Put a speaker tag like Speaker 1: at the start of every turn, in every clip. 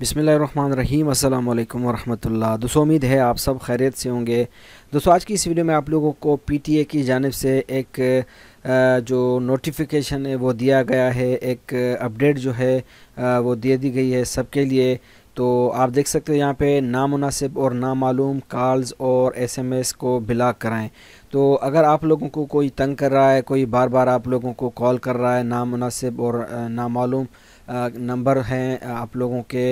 Speaker 1: बिसमीम अल्लाम वरहमतुल्ला दोस्तों उम्मीद है आप सब खैरियत से होंगे दोस्तों आज की इस वीडियो में आप लोगों को पीटीए की जानब से एक जो नोटिफिकेशन है वो दिया गया है एक अपडेट जो है वो दे दी गई है सबके लिए तो आप देख सकते हो यहाँ पे नामुनासिब और नामालूम कॉल्स और एसएमएस को ब्लॉक कराएं तो अगर आप लोगों को कोई तंग कर रहा है कोई बार बार आप लोगों को कॉल कर रहा है नामुनासिब और नामालूम नंबर हैं आप लोगों के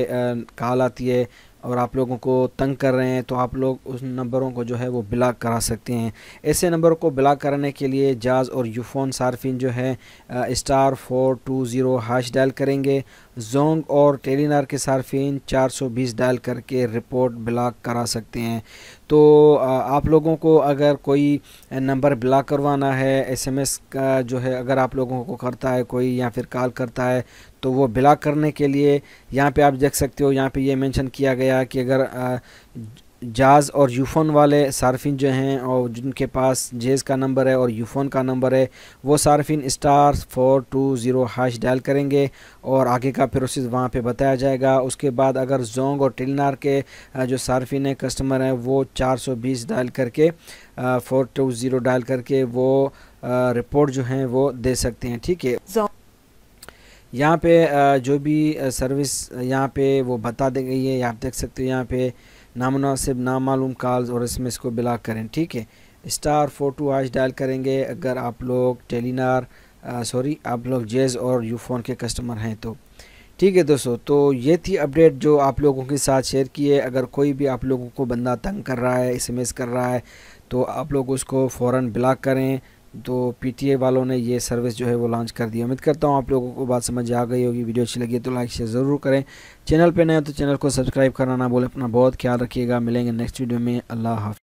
Speaker 1: कॉल आती है और आप लोगों को तंग कर रहे हैं तो आप लोग उस नंबरों को जो है वो ब्लॉक करा सकते हैं ऐसे नंबर को ब्लॉक कराने के लिए जाज और यूफोन सार्फिन जो है star four two zero hash dial करेंगे जोंग और टेलीनार के सार्फिन 420 डायल करके रिपोर्ट ब्लॉक करा सकते हैं तो आप लोगों को अगर कोई नंबर ब्लॉक करवाना है एसएमएस का जो है अगर आप लोगों को करता है कोई या फिर कॉल करता है तो वो ब्लॉक करने के लिए यहाँ पे आप देख सकते हो यहाँ पे ये मेंशन किया गया कि अगर जाज और यूफ़ोन वाले सार्फिन जो हैं और जिनके पास जेज़ का नंबर है और यूफ़ोन का नंबर है वो सार्फिन star four two zero hash dial करेंगे और आगे का प्रोसेस वहाँ पे बताया जाएगा उसके बाद अगर जोंग और टिलनार के जो सार्फिन है कस्टमर हैं वो चार सौ बीस डायल करके फ़ोर टू ज़ीरो डायल करके वो रिपोर्ट जो हैं वो दे सकते हैं ठीक है यहाँ पे जो भी सर्विस यहाँ पे वो बता दी गई है आप देख सकते हो यहाँ पे नामनासिब नामालूम कॉल्स और इसमें इसको ब्लॉक करें ठीक है स्टार फोर टू आज डायल करेंगे अगर आप लोग टेलीनार सॉरी आप लोग जेज और यूफोन के कस्टमर हैं तो ठीक है दोस्तों तो ये थी अपडेट जो आप लोगों के साथ शेयर की है अगर कोई भी आप लोगों को बंदा तंग कर रहा है एस कर रहा है तो आप लोग उसको फ़ौर ब्लॉक करें तो पीटीए वालों ने ये सर्विस जो है वो लॉन्च कर दी उम्मीद करता हूँ आप लोगों को बात समझ आ गई होगी वीडियो अच्छी लगी तो लाइक शेयर ज़रूर करें चैनल पर नए तो चैनल को सब्सक्राइब करना ना बोले अपना बहुत ख्याल रखिएगा मिलेंगे नेक्स्ट वीडियो में अल्लाह हाफ़